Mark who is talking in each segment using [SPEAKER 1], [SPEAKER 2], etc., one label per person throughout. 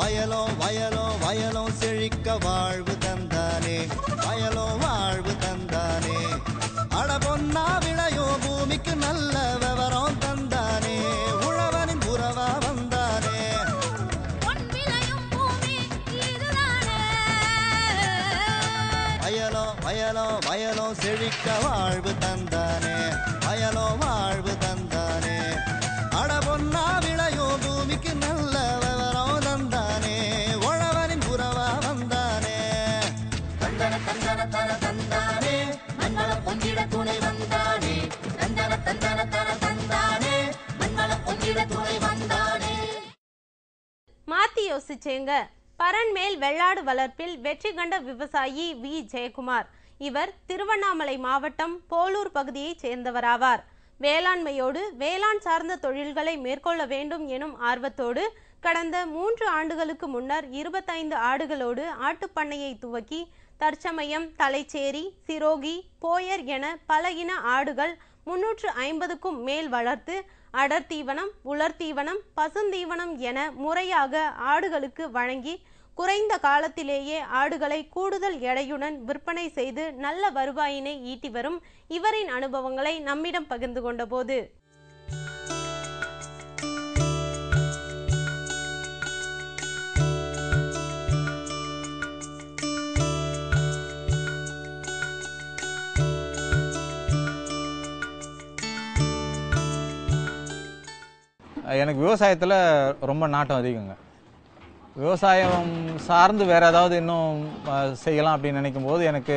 [SPEAKER 1] வயலோ வயலோ வயலோ செழிக்க வாழ்வு தந்தானே வயலோ வாழ்வு தந்தானே அட பொன்னா விளையோ பூமிக்கு நல்ல விவரம் தந்தானே உழவனின் உறவா வந்தானே வயலோ வயலோ வயலோ செழிக்க வாழ்வு தந்தானே வயலோ வாழ்வு தந்தானே
[SPEAKER 2] மாத்தி யோசிச்சேங்க பரண்மேல் வெள்ளாடு வளர்ப்பில் வெற்றி கண்ட விவசாயி வி ஜெயக்குமார் இவர் திருவண்ணாமலை மாவட்டம் போலூர் பகுதியைச் சேர்ந்தவராவார் வேளாண்மையோடு வேளாண் சார்ந்த தொழில்களை மேற்கொள்ள வேண்டும் எனும் ஆர்வத்தோடு கடந்த மூன்று ஆண்டுகளுக்கு முன்னர் இருபத்தைந்து ஆடுகளோடு ஆட்டுப்பண்ணையை துவக்கி தற்சமயம் தலைச்சேரி சிரோகி போயர் என பல இன ஆடுகள் முன்னூற்று ஐம்பதுக்கும் மேல் வளர்த்து அடர்த்தீவனம் உலர்த்தீவனம் பசுந்தீவனம் என முறையாக ஆடுகளுக்கு வழங்கி குறைந்த காலத்திலேயே ஆடுகளை கூடுதல் எடையுடன் விற்பனை செய்து நல்ல வருவாயினை ஈட்டி வரும் இவரின் அனுபவங்களை நம்மிடம் பகிர்ந்து கொண்டபோது
[SPEAKER 3] எனக்கு விவசாயத்தில் ரொம்ப நாட்டம் அதிகங்க விவசாயம் சார்ந்து வேறு ஏதாவது இன்னும் செய்யலாம் அப்படின்னு நினைக்கும் போது எனக்கு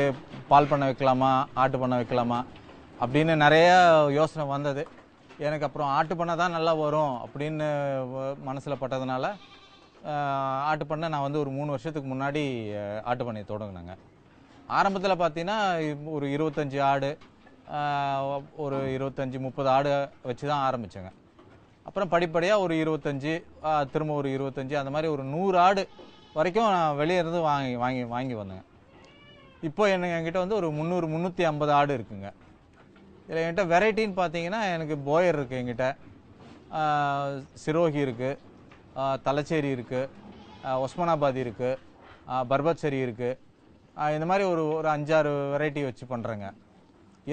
[SPEAKER 3] பால் பண்ண வைக்கலாமா ஆட்டு பண்ண வைக்கலாமா அப்படின்னு நிறைய யோசனை வந்தது எனக்கு அப்புறம் ஆட்டு பண்ணை தான் நல்லா வரும் அப்படின்னு மனசில் பட்டதுனால ஆட்டு பண்ணை நான் வந்து ஒரு மூணு வருஷத்துக்கு முன்னாடி ஆட்டு பண்ணை தொடங்கினேங்க ஆரம்பத்தில் பார்த்தீங்கன்னா ஒரு இருபத்தஞ்சி ஆடு ஒரு இருபத்தஞ்சி முப்பது ஆடு வச்சு தான் ஆரம்பித்தேங்க அப்புறம் படிப்படியாக ஒரு இருபத்தஞ்சி திரும்ப ஒரு இருபத்தஞ்சி அந்த மாதிரி ஒரு நூறு ஆடு வரைக்கும் நான் வெளியே இருந்து வாங்கி வாங்கி வாங்கி வந்தேங்க இப்போ என்ன என்கிட்ட வந்து ஒரு முந்நூறு முந்நூற்றி ஐம்பது ஆடு இருக்குங்க இதில் என்கிட்ட வெரைட்டின்னு பார்த்தீங்கன்னா எனக்கு போயர் இருக்குது என்கிட்ட சிரோகி இருக்குது தலச்சேரி இருக்குது ஒஸ்மானாபாதி இருக்குது பர்பத்சேரி இருக்குது இந்த மாதிரி ஒரு ஒரு அஞ்சாறு வெரைட்டி வச்சு பண்ணுறேங்க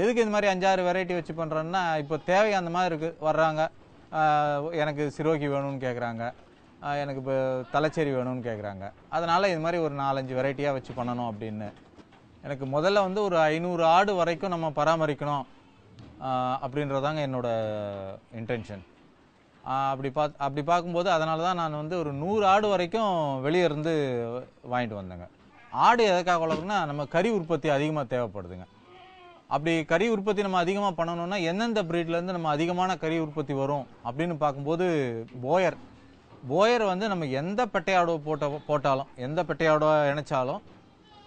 [SPEAKER 3] எதுக்கு இந்த மாதிரி அஞ்சாறு வெரைட்டி வச்சு பண்ணுறேன்னா இப்போ தேவை அந்த மாதிரி இருக்குது வர்றாங்க எனக்கு சிரோகி வேணும்னு கேட்குறாங்க எனக்கு இப்போ தலைச்சேரி வேணும்னு கேட்குறாங்க அதனால் இது மாதிரி ஒரு நாலஞ்சு வெரைட்டியாக வச்சு பண்ணணும் அப்படின்னு எனக்கு முதல்ல வந்து ஒரு ஐநூறு ஆடு வரைக்கும் நம்ம பராமரிக்கணும் அப்படின்றதாங்க என்னோடய இன்டென்ஷன் அப்படி பா அப்படி பார்க்கும்போது அதனால தான் நான் வந்து ஒரு நூறு ஆடு வரைக்கும் வெளியே இருந்து வாங்கிட்டு வந்தேங்க ஆடு எதுக்காக வளர்க்குன்னா நம்ம கறி உற்பத்தி அதிகமாக தேவைப்படுதுங்க அப்படி கறி உற்பத்தி நம்ம அதிகமாக பண்ணணும்னா எந்தெந்த ப்ரீட்லேருந்து நம்ம அதிகமான கறி உற்பத்தி வரும் அப்படின்னு பார்க்கும்போது போயர் போயர் வந்து நம்ம எந்த பெட்டையாடோ போட்ட போட்டாலும் எந்த பெட்டையாடோ இணைச்சாலும்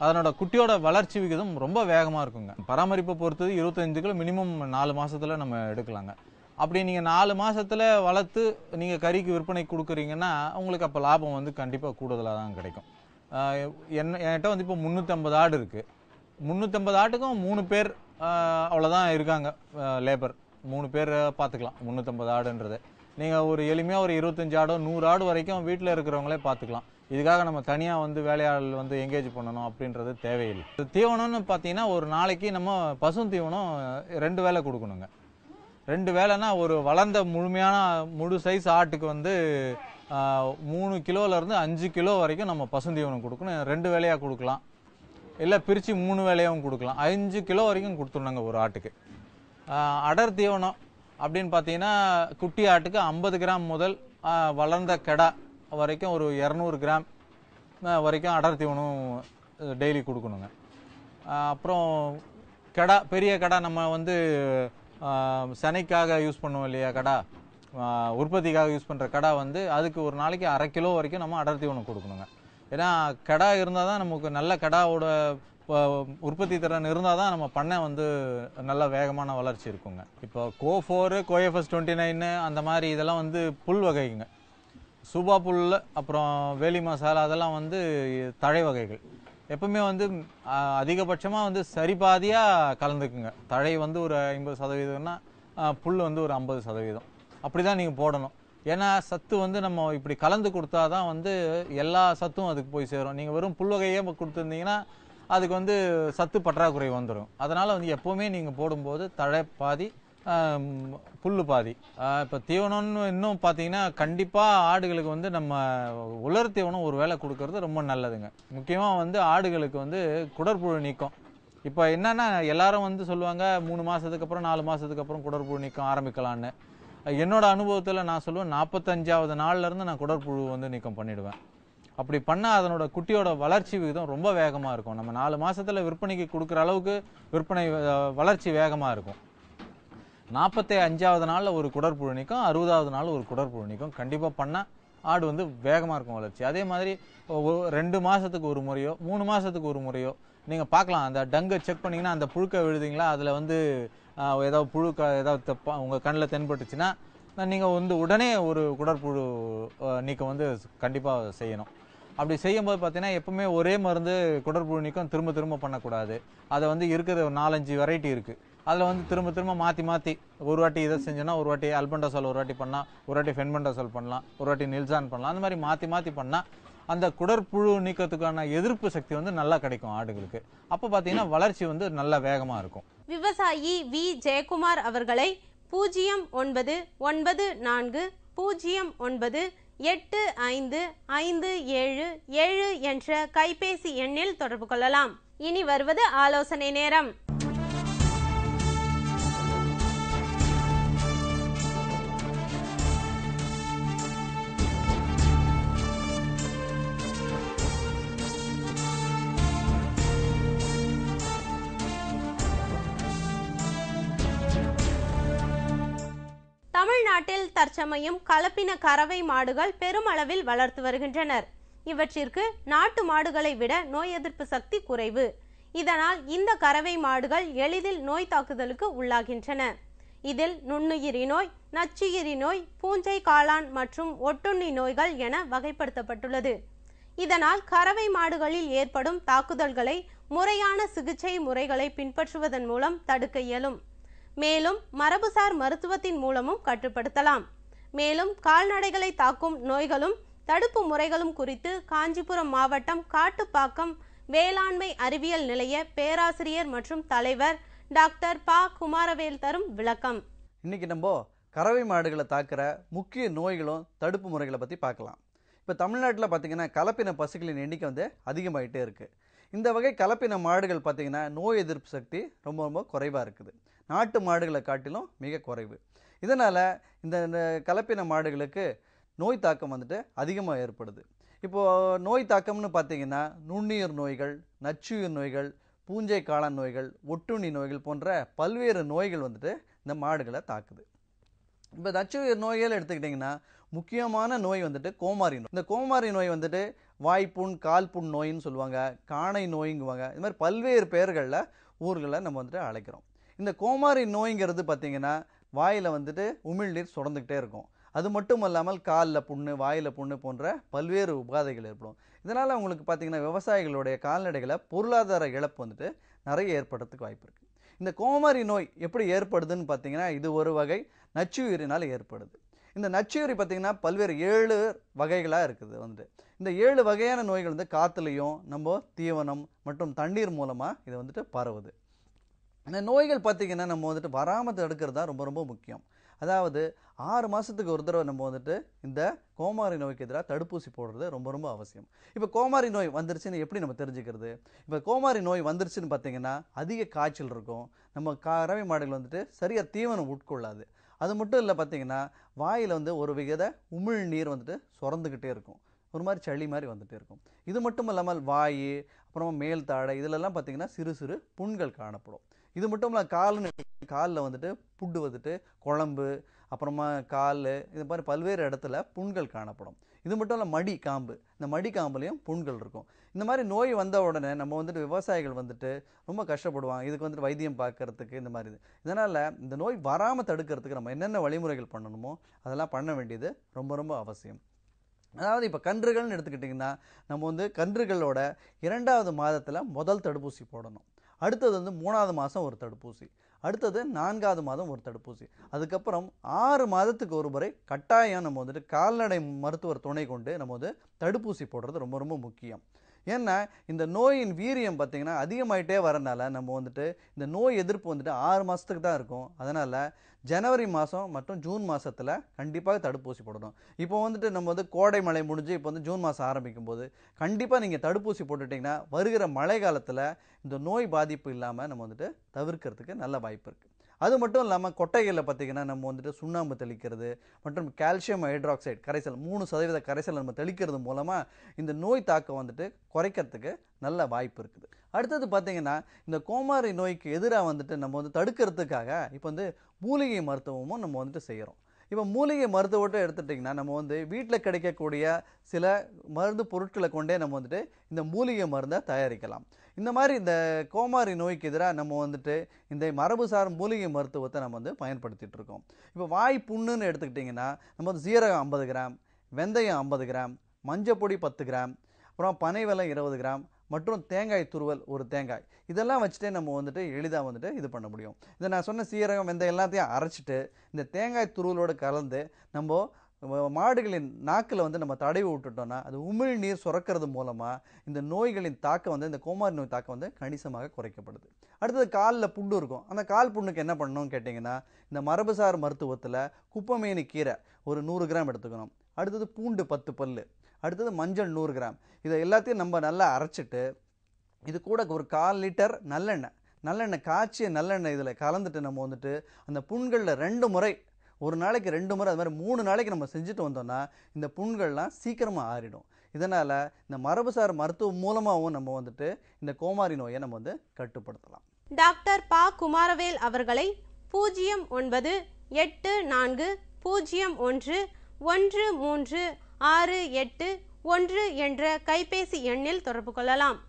[SPEAKER 3] அதனோட குட்டியோட வளர்ச்சி விகிதம் ரொம்ப வேகமாக இருக்குங்க பராமரிப்பை பொறுத்தது இருபத்தஞ்சு கிலோ மினிமம் நாலு மாதத்தில் நம்ம எடுக்கலாங்க அப்படி நீங்கள் நாலு மாதத்தில் வளர்த்து நீங்கள் கறிக்கு விற்பனை கொடுக்குறீங்கன்னா உங்களுக்கு அப்போ லாபம் வந்து கண்டிப்பாக கூடுதலாக தான் கிடைக்கும் என்ன என்கிட்ட வந்து இப்போ முந்நூற்றம்பது ஆடு இருக்குது முந்நூற்றம்பது ஆட்டுக்கும் மூணு பேர் அவ்வளோதான் இருக்காங்க லேபர் மூணு பேர் பார்த்துக்கலாம் முந்நூற்றம்பது ஆடுன்றது நீங்கள் ஒரு எளிமையாக ஒரு இருபத்தஞ்சி ஆடோ நூறு ஆடு வரைக்கும் வீட்டில் இருக்கிறவங்களே பார்த்துக்கலாம் இதுக்காக நம்ம தனியாக வந்து வேலையாள் வந்து எங்கேஜ் பண்ணணும் அப்படின்றது தேவையில்லை தீவனம்னு பார்த்தீங்கன்னா ஒரு நாளைக்கு நம்ம பசும் தீவனம் ரெண்டு வேலை கொடுக்கணுங்க ரெண்டு வேலைனா ஒரு வளர்ந்த முழுமையான முழு சைஸ் ஆட்டுக்கு வந்து மூணு கிலோலேருந்து அஞ்சு கிலோ வரைக்கும் நம்ம பசுந்தீவனம் கொடுக்கணும் ரெண்டு வேலையாக கொடுக்கலாம் இல்லை பிரித்து மூணு வேலையாகவும் கொடுக்கலாம் அஞ்சு கிலோ வரைக்கும் கொடுத்துருந்தாங்க ஒரு ஆட்டுக்கு அடர் தீவனம் அப்படின்னு பார்த்தீங்கன்னா குட்டி ஆட்டுக்கு ஐம்பது கிராம் முதல் வளர்ந்த கெடா வரைக்கும் ஒரு இரநூறு கிராம் வரைக்கும் அடர் தீவனம் டெய்லி கொடுக்கணுங்க அப்புறம் கடா பெரிய கடா நம்ம வந்து சனைக்காக யூஸ் பண்ணுவோம் இல்லையா கடா உற்பத்திக்காக யூஸ் பண்ணுற கடா வந்து அதுக்கு ஒரு நாளைக்கு அரை கிலோ வரைக்கும் நம்ம அடர் தீவனம் கொடுக்கணுங்க ஏன்னா கடா இருந்தால் தான் நமக்கு நல்ல கடாவோட உற்பத்தி திறன் இருந்தால் தான் நம்ம பண்ணை வந்து நல்ல வேகமான வளர்ச்சி இருக்குங்க இப்போ co four co F S twenty nine அந்த மாதிரி இதெல்லாம் வந்து புல் வகைங்க சூபா புல்லு அப்புறம் வேலி மசாலா அதெல்லாம் வந்து தழை வகைகள் எப்பவுமே வந்து அதிகபட்சமாக வந்து சரிபாதியாக கலந்துக்குங்க தழை வந்து ஒரு ஐம்பது சதவீதம்னா புல் வந்து ஒரு ஐம்பது சதவீதம் அப்படி தான் நீங்கள் போடணும் ஏன்னா சத்து வந்து நம்ம இப்படி கலந்து கொடுத்தா தான் வந்து எல்லா சத்தும் அதுக்கு போய் சேரும் நீங்கள் வெறும் புல்வகையே கொடுத்துருந்தீங்கன்னா அதுக்கு வந்து சத்து பற்றாக்குறை வந்துடும் அதனால் வந்து எப்போவுமே நீங்கள் போடும்போது தழை பாதி புல் பாதி இப்போ தீவனம்னு இன்னும் பார்த்தீங்கன்னா கண்டிப்பாக ஆடுகளுக்கு வந்து நம்ம உலர் தீவனம் ஒரு வேலை கொடுக்கறது ரொம்ப நல்லதுங்க முக்கியமாக வந்து ஆடுகளுக்கு வந்து குடற்புழு நீக்கம் இப்போ என்னென்னா எல்லாரும் வந்து சொல்லுவாங்க மூணு மாதத்துக்கு அப்புறம் நாலு மாதத்துக்கு அப்புறம் குடற்புழு நீக்கம் ஆரம்பிக்கலான்னு என்னோட அனுபவத்தில் நான் சொல்லுவேன் நாற்பத்தஞ்சாவது இருந்து நான் குடற்புழு வந்து நீக்கம் பண்ணிடுவேன் அப்படி பண்ணால் அதனோட குட்டியோட வளர்ச்சி விகிதம் ரொம்ப வேகமாக இருக்கும் நம்ம நாலு மாதத்தில் விற்பனைக்கு கொடுக்குற அளவுக்கு விற்பனை வளர்ச்சி வேகமாக இருக்கும் நாற்பத்தி அஞ்சாவது நாளில் ஒரு குடற்புழு நீக்கம் அறுபதாவது நாள் ஒரு குடற்புழு நீக்கம் கண்டிப்பாக பண்ணால் ஆடு வந்து வேகமாக இருக்கும் வளர்ச்சி அதே மாதிரி ரெண்டு மாதத்துக்கு ஒரு முறையோ மூணு மாதத்துக்கு ஒரு முறையோ நீங்கள் பார்க்கலாம் அந்த டங்கை செக் பண்ணிங்கன்னா அந்த புழுக்கை விழுதிங்களா அதில் வந்து ஏதாவது புழு க ஏதாவது தப்பா உங்கள் கண்ணில் தென்பட்டுச்சுன்னா நீங்கள் வந்து உடனே ஒரு குடற்புழு நீக்கம் வந்து கண்டிப்பாக செய்யணும் அப்படி செய்யும்போது பார்த்தீங்கன்னா எப்பவுமே ஒரே மருந்து குடற்புழு நீக்கம் திரும்ப திரும்ப பண்ணக்கூடாது அதை வந்து இருக்கிற ஒரு நாலஞ்சு வெரைட்டி இருக்குது அதில் வந்து திரும்ப திரும்ப மாற்றி மாற்றி ஒரு வாட்டி இதை செஞ்சோன்னா ஒரு வாட்டி அல்பண்டாசால் ஒரு வாட்டி பண்ணால் ஒரு வாட்டி ஃபென்பண்டாசால் பண்ணலாம் ஒரு வாட்டி நில்சான் பண்ணலாம் அந்த மாதிரி மாற்றி மாற்றி பண்ணால் அந்த குடற்புழு நீக்கத்துக்கான எதிர்ப்பு சக்தி வந்து நல்லா கிடைக்கும் ஆடுகளுக்கு அப்போ பார்த்தீங்கன்னா வளர்ச்சி வந்து நல்லா வேகமாக இருக்கும்
[SPEAKER 2] விவசாயி வி ஜெயக்குமார் அவர்களை பூஜ்ஜியம் ஒன்பது ஒன்பது நான்கு பூஜ்ஜியம் ஒன்பது எட்டு ஐந்து ஐந்து ஏழு ஏழு என்ற கைபேசி எண்ணில் தொடர்பு கொள்ளலாம் இனி வருவது ஆலோசனை நேரம் தமிழ்நாட்டில் தற்சமயம் கலப்பின கறவை மாடுகள் பெருமளவில் வளர்த்து வருகின்றனர் இவற்றிற்கு நாட்டு மாடுகளை விட நோய் எதிர்ப்பு சக்தி குறைவு இதனால் இந்த கறவை மாடுகள் எளிதில் நோய் தாக்குதலுக்கு உள்ளாகின்றன இதில் நுண்ணுயிரி நோய் நச்சுயிரி நோய் பூஞ்சை காளான் மற்றும் ஒட்டுண்ணி நோய்கள் என வகைப்படுத்தப்பட்டுள்ளது இதனால் கறவை மாடுகளில் ஏற்படும் தாக்குதல்களை முறையான சிகிச்சை முறைகளை பின்பற்றுவதன் மூலம் தடுக்க இயலும் மேலும் மரபுசார் மருத்துவத்தின் மூலமும் கட்டுப்படுத்தலாம் மேலும் கால்நடைகளை தாக்கும் நோய்களும் தடுப்பு முறைகளும் குறித்து காஞ்சிபுரம் மாவட்டம் காட்டுப்பாக்கம் வேளாண்மை அறிவியல் நிலைய பேராசிரியர் மற்றும் தலைவர் டாக்டர் பா குமாரவேல் தரும் விளக்கம்
[SPEAKER 1] இன்னைக்கு நம்ம கறவை மாடுகளை தாக்குற முக்கிய நோய்களும் தடுப்பு முறைகளை பற்றி பார்க்கலாம் இப்போ தமிழ்நாட்டில் பார்த்திங்கன்னா கலப்பின பசுக்களின் எண்ணிக்கை வந்து அதிகமாகிட்டே இருக்குது இந்த வகை கலப்பின மாடுகள் பார்த்திங்கன்னா நோய் எதிர்ப்பு சக்தி ரொம்ப ரொம்ப குறைவாக இருக்குது நாட்டு மாடுகளை காட்டிலும் மிக குறைவு இதனால் இந்த கலப்பின மாடுகளுக்கு நோய் தாக்கம் வந்துட்டு அதிகமாக ஏற்படுது இப்போது நோய் தாக்கம்னு பார்த்திங்கன்னா நுண்ணுயிர் நோய்கள் நச்சுயிர் நோய்கள் பூஞ்சை காளான் நோய்கள் ஒட்டுண்ணி நோய்கள் போன்ற பல்வேறு நோய்கள் வந்துட்டு இந்த மாடுகளை தாக்குது இப்போ நச்சுயிர் நோய்கள் எடுத்துக்கிட்டிங்கன்னா முக்கியமான நோய் வந்துட்டு கோமாரி நோய் இந்த கோமாரி நோய் வந்துட்டு வாய்ப்புண் கால்புண் நோயின்னு சொல்லுவாங்க காணை நோய்ங்குவாங்க இது மாதிரி பல்வேறு பெயர்களில் ஊர்களில் நம்ம வந்துட்டு அழைக்கிறோம் இந்த கோமாரி நோய்ங்கிறது பார்த்தீங்கன்னா வாயில் வந்துட்டு உமிழ்நீர் சுரந்துக்கிட்டே இருக்கும் அது மட்டும் இல்லாமல் காலில் புண்ணு வாயில் புண்ணு போன்ற பல்வேறு உபாதைகள் ஏற்படும் இதனால் அவங்களுக்கு பார்த்திங்கன்னா விவசாயிகளுடைய கால்நடைகளை பொருளாதார இழப்பு வந்துட்டு நிறைய ஏற்படுறதுக்கு வாய்ப்பு இருக்குது இந்த கோமாரி நோய் எப்படி ஏற்படுதுன்னு பார்த்தீங்கன்னா இது ஒரு வகை நச்சுயிரினால் ஏற்படுது இந்த நச்சுயிரி பார்த்திங்கன்னா பல்வேறு ஏழு வகைகளாக இருக்குது வந்துட்டு இந்த ஏழு வகையான நோய்கள் வந்து காற்றுலையும் நம்ம தீவனம் மற்றும் தண்ணீர் மூலமாக இதை வந்துட்டு பரவுது இந்த நோய்கள் பார்த்திங்கன்னா நம்ம வந்துட்டு வராமல் தடுக்கிறது தான் ரொம்ப ரொம்ப முக்கியம் அதாவது ஆறு மாதத்துக்கு ஒரு தடவை நம்ம வந்துட்டு இந்த கோமாரி நோய்க்கு எதிராக தடுப்பூசி போடுறது ரொம்ப ரொம்ப அவசியம் இப்போ கோமாரி நோய் வந்துருச்சுன்னு எப்படி நம்ம தெரிஞ்சுக்கிறது இப்போ கோமாரி நோய் வந்துருச்சுன்னு பார்த்திங்கன்னா அதிக காய்ச்சல் இருக்கும் நம்ம கறவை மாடுகள் வந்துட்டு சரியாக தீவனம் உட்கொள்ளாது அது மட்டும் இல்லை பார்த்திங்கன்னா வாயில் வந்து ஒரு விகித உமிழ் நீர் வந்துட்டு சுரந்துக்கிட்டே இருக்கும் ஒரு மாதிரி சளி மாதிரி வந்துகிட்டே இருக்கும் இது மட்டும் இல்லாமல் வாய் அப்புறமா மேல் தாடை இதிலெல்லாம் பார்த்திங்கன்னா சிறு சிறு புண்கள் காணப்படும் இது மட்டும் இல்லை கால்னு காலில் வந்துட்டு புட்டு வந்துட்டு குழம்பு அப்புறமா கால் இது மாதிரி பல்வேறு இடத்துல புண்கள் காணப்படும் இது மட்டும் இல்லை மடி காம்பு இந்த மடி காம்புலேயும் புண்கள் இருக்கும் இந்த மாதிரி நோய் வந்த உடனே நம்ம வந்துட்டு விவசாயிகள் வந்துட்டு ரொம்ப கஷ்டப்படுவாங்க இதுக்கு வந்துட்டு வைத்தியம் பார்க்கறதுக்கு இந்த மாதிரி இது இதனால் இந்த நோய் வராமல் தடுக்கிறதுக்கு நம்ம என்னென்ன வழிமுறைகள் பண்ணணுமோ அதெல்லாம் பண்ண வேண்டியது ரொம்ப ரொம்ப அவசியம் அதாவது இப்போ கன்றுகள்னு எடுத்துக்கிட்டிங்கன்னா நம்ம வந்து கன்றுகளோட இரண்டாவது மாதத்தில் முதல் தடுப்பூசி போடணும் அடுத்தது வந்து மூணாவது மாதம் ஒரு தடுப்பூசி அடுத்தது நான்காவது மாதம் ஒரு தடுப்பூசி அதுக்கப்புறம் ஆறு மாதத்துக்கு ஒரு முறை கட்டாயம் நம்ம வந்துட்டு கால்நடை மருத்துவர் துணை கொண்டு நம்ம வந்து தடுப்பூசி போடுறது ரொம்ப ரொம்ப முக்கியம் ஏன்னா இந்த நோயின் வீரியம் பார்த்தீங்கன்னா அதிகமாயிட்டே வரனால நம்ம வந்துட்டு இந்த நோய் எதிர்ப்பு வந்துட்டு ஆறு மாதத்துக்கு தான் இருக்கும் அதனால் ஜனவரி மாதம் மற்றும் ஜூன் மாதத்தில் கண்டிப்பாக தடுப்பூசி போடணும் இப்போ வந்துட்டு நம்ம வந்து கோடை மழை முடிஞ்சு இப்போ வந்து ஜூன் மாதம் ஆரம்பிக்கும் போது கண்டிப்பாக நீங்கள் தடுப்பூசி போட்டுட்டிங்கன்னா வருகிற மழை காலத்தில் இந்த நோய் பாதிப்பு இல்லாமல் நம்ம வந்துட்டு தவிர்க்கிறதுக்கு நல்ல வாய்ப்பு இருக்குது அது மட்டும் இல்லாமல் கொட்டைகளில் பார்த்திங்கன்னா நம்ம வந்துட்டு சுண்ணாம்பு தெளிக்கிறது மற்றும் கால்சியம் ஹைட்ராக்சைடு கரைசல் மூணு சதவீத கரைசல் நம்ம தெளிக்கிறது மூலமாக இந்த நோய் தாக்கம் வந்துட்டு குறைக்கிறதுக்கு நல்ல வாய்ப்பு இருக்குது அடுத்தது பார்த்திங்கன்னா இந்த கோமாரி நோய்க்கு எதிராக வந்துட்டு நம்ம வந்து தடுக்கிறதுக்காக இப்போ வந்து மூலிகை மருத்துவமும் நம்ம வந்துட்டு செய்கிறோம் இப்போ மூலிகை மருத்துவட்டும் எடுத்துட்டிங்கன்னா நம்ம வந்து வீட்டில் கிடைக்கக்கூடிய சில மருந்து பொருட்களை கொண்டே நம்ம வந்துட்டு இந்த மூலிகை மருந்தை தயாரிக்கலாம் இந்த மாதிரி இந்த கோமாரி நோய்க்கு எதிராக நம்ம வந்துட்டு இந்த மரபுசார் மூலிகை மருத்துவத்தை நம்ம வந்து பயன்படுத்திகிட்டு இருக்கோம் இப்போ வாய் புண்ணுன்னு எடுத்துக்கிட்டிங்கன்னா நம்ம வந்து சீரகம் ஐம்பது கிராம் வெந்தயம் ஐம்பது கிராம் மஞ்சப்பொடி பத்து கிராம் அப்புறம் பனைவெல்லாம் இருபது கிராம் மற்றும் தேங்காய் துருவல் ஒரு தேங்காய் இதெல்லாம் வச்சுட்டே நம்ம வந்துட்டு எளிதாக வந்துட்டு இது பண்ண முடியும் இதை நான் சொன்ன சீரகம் இந்த எல்லாத்தையும் அரைச்சிட்டு இந்த தேங்காய் துருவலோடு கலந்து நம்ம மாடுகளின் நாக்கில் வந்து நம்ம தடவி விட்டுட்டோம்னா அது உமிழ் நீர் சுரக்கிறது மூலமாக இந்த நோய்களின் தாக்கம் வந்து இந்த கோமாரி நோய் தாக்கம் வந்து கணிசமாக குறைக்கப்படுது அடுத்தது காலில் புண்ணு இருக்கும் அந்த கால் புண்ணுக்கு என்ன பண்ணணும்னு கேட்டிங்கன்னா இந்த மரபுசார் மருத்துவத்தில் குப்பமேனி கீரை ஒரு நூறு கிராம் எடுத்துக்கணும் அடுத்தது பூண்டு பத்து பல் அடுத்தது மஞ்சள் நூறு கிராம் இதை எல்லாத்தையும் நம்ம நல்லா அரைச்சிட்டு இது கூட ஒரு கால் லிட்டர் நல்லெண்ணெய் நல்லெண்ணெய் காய்ச்சிய நல்லெண்ணெய் இதில் கலந்துட்டு நம்ம வந்துட்டு அந்த புண்களில் ரெண்டு முறை ஒரு நாளைக்கு ரெண்டு முறை அது மாதிரி மூணு நாளைக்கு நம்ம செஞ்சுட்டு வந்தோம்னா இந்த புண்கள்லாம் சீக்கிரமாக ஆறிடும் இதனால் இந்த மரபுசார் மருத்துவம் மூலமாகவும் நம்ம வந்துட்டு இந்த கோமாரி நோயை நம்ம வந்து கட்டுப்படுத்தலாம்
[SPEAKER 2] டாக்டர் பா குமாரவேல் அவர்களை பூஜ்ஜியம் ஒன்பது எட்டு நான்கு பூஜ்ஜியம் ஒன்று ஒன்று மூன்று ஆறு எட்டு ஒன்று என்ற கைபேசி எண்ணில் தொடர்பு கொள்ளலாம்